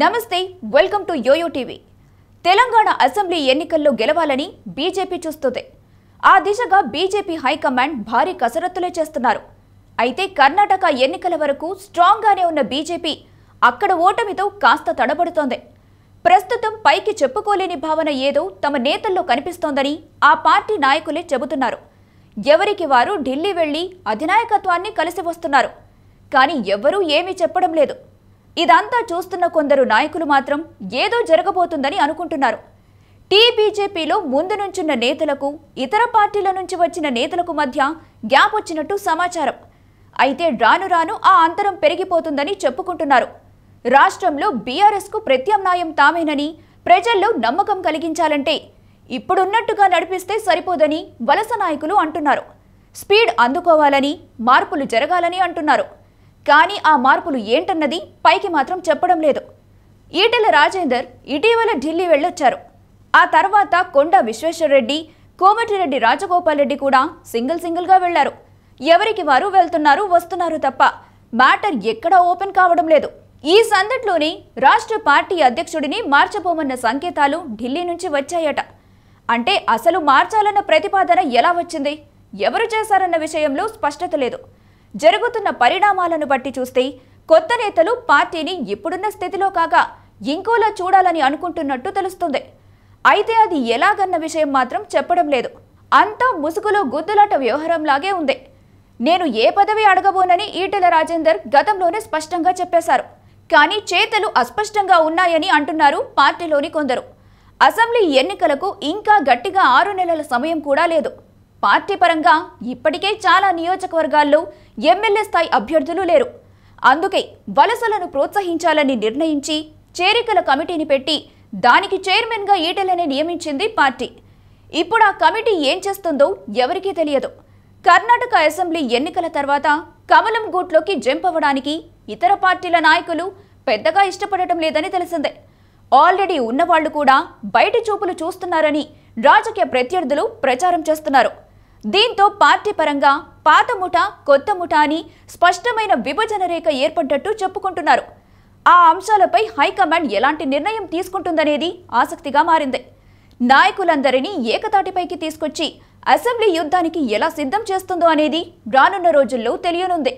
నమస్తే welcome to YoYo TV Telangana assembly ఎన్నికల్లో గెలవాలని బీజేపీ చూస్తుంది ఆ దిశగా బీజేపీ హైకమాండ్ భారీ కసరత్తులే చేస్తున్నారు అయితే కర్ణాటక ఎన్నికల వరకు స్ట్రాంగ్గానే ఉన్న బీజేపీ అక్కడ ఓటమితో కాస్త తడబడుతోంది ప్రస్తుతం పైకి చెప్పుకోలేని భావన ఏదో తమ నేతల్లో కనిపిస్తోందని ఆ పార్టీ నాయకులే చెబుతున్నారు ఎవరికి వారు ఢిల్లీ వెళ్లి అధినాయకత్వాన్ని కలిసి వస్తున్నారు కానీ ఎవ్వరూ ఏమీ చెప్పడం లేదు ఇదంతా చూస్తున్న కొందరు నాయకులు మాత్రం ఏదో జరగబోతుందని అనుకుంటున్నారు టీబీజేపీలో ముందు నుంచున్న నేతలకు ఇతర పార్టీల నుంచి వచ్చిన నేతలకు మధ్య గ్యాప్ వచ్చినట్టు సమాచారం అయితే రాను రాను ఆ అంతరం పెరిగిపోతుందని చెప్పుకుంటున్నారు రాష్ట్రంలో బీఆర్ఎస్కు ప్రత్యామ్నాయం తామేనని ప్రజల్లో నమ్మకం కలిగించాలంటే ఇప్పుడున్నట్టుగా నడిపిస్తే సరిపోదని వలస నాయకులు అంటున్నారు స్పీడ్ అందుకోవాలని మార్పులు జరగాలని అంటున్నారు కానీ ఆ మార్పులు ఏంటన్నది పైకి మాత్రం చెప్పడం లేదు ఈటెల రాజేందర్ ఇటీవల ఢిల్లీ వెళ్ళొచ్చారు ఆ తర్వాత కొండ విశ్వేశ్వరరెడ్డి కోమటిరెడ్డి రాజగోపాల్ రెడ్డి కూడా సింగిల్ సింగిల్గా వెళ్లారు ఎవరికి వారు వెళ్తున్నారు వస్తున్నారు తప్ప మ్యాటర్ ఎక్కడా ఓపెన్ కావడం లేదు ఈ సందట్లోనే రాష్ట్ర పార్టీ అధ్యక్షుడిని మార్చబోమన్న సంకేతాలు ఢిల్లీ నుంచి వచ్చాయట అంటే అసలు మార్చాలన్న ప్రతిపాదన ఎలా వచ్చింది ఎవరు చేశారన్న విషయంలో స్పష్టత లేదు జరుగుతున్న పరిణామాలను బట్టి చూస్తే కొత్త నేతలు పార్టీని ఇప్పుడున్న స్థితిలో కాగా ఇంకోలా చూడాలని అనుకుంటున్నట్టు తెలుస్తుంది అయితే అది ఎలాగన్న విషయం మాత్రం చెప్పడం లేదు అంతా ముసుగులో గుద్దులాట వ్యవహారంలాగే ఉంది నేను ఏ పదవి అడగబోనని ఈటెల రాజేందర్ గతంలోనే స్పష్టంగా చెప్పేశారు కానీ చేతలు అస్పష్టంగా ఉన్నాయని అంటున్నారు పార్టీలోని కొందరు అసెంబ్లీ ఎన్నికలకు ఇంకా గట్టిగా ఆరు నెలల సమయం కూడా లేదు పార్టీ పరంగా ఇప్పటికే చాలా నియోజకవర్గాల్లో ఎమ్మెల్యే స్థాయి అభ్యర్థులు లేరు అందుకే వలసలను ప్రోత్సహించాలని నిర్ణయించి చేరికల కమిటీని పెట్టి దానికి చైర్మన్గా ఈటెలనే నియమించింది పార్టీ ఇప్పుడు ఆ కమిటీ ఏం చేస్తుందో ఎవరికీ తెలియదు కర్ణాటక అసెంబ్లీ ఎన్నికల తర్వాత కమలం గూట్లోకి జంప్ అవ్వడానికి ఇతర పార్టీల నాయకులు పెద్దగా ఇష్టపడటం లేదని తెలిసిందే ఆల్రెడీ ఉన్నవాళ్లు కూడా బయటి చూపులు చూస్తున్నారని రాజకీయ ప్రత్యర్థులు ప్రచారం చేస్తున్నారు దీంతో పార్టీ పరంగా పాత ముఠ కొత్త ముఠ అని స్పష్టమైన విభజన రేఖ ఏర్పడ్డట్టు చెప్పుకుంటున్నారు ఆ అంశాలపై హైకమాండ్ ఎలాంటి నిర్ణయం తీసుకుంటుందనేది ఆసక్తిగా మారింది నాయకులందరినీ ఏకతాటిపైకి తీసుకొచ్చి అసెంబ్లీ యుద్ధానికి ఎలా సిద్ధం చేస్తుందో అనేది రానున్న రోజుల్లో తెలియనుంది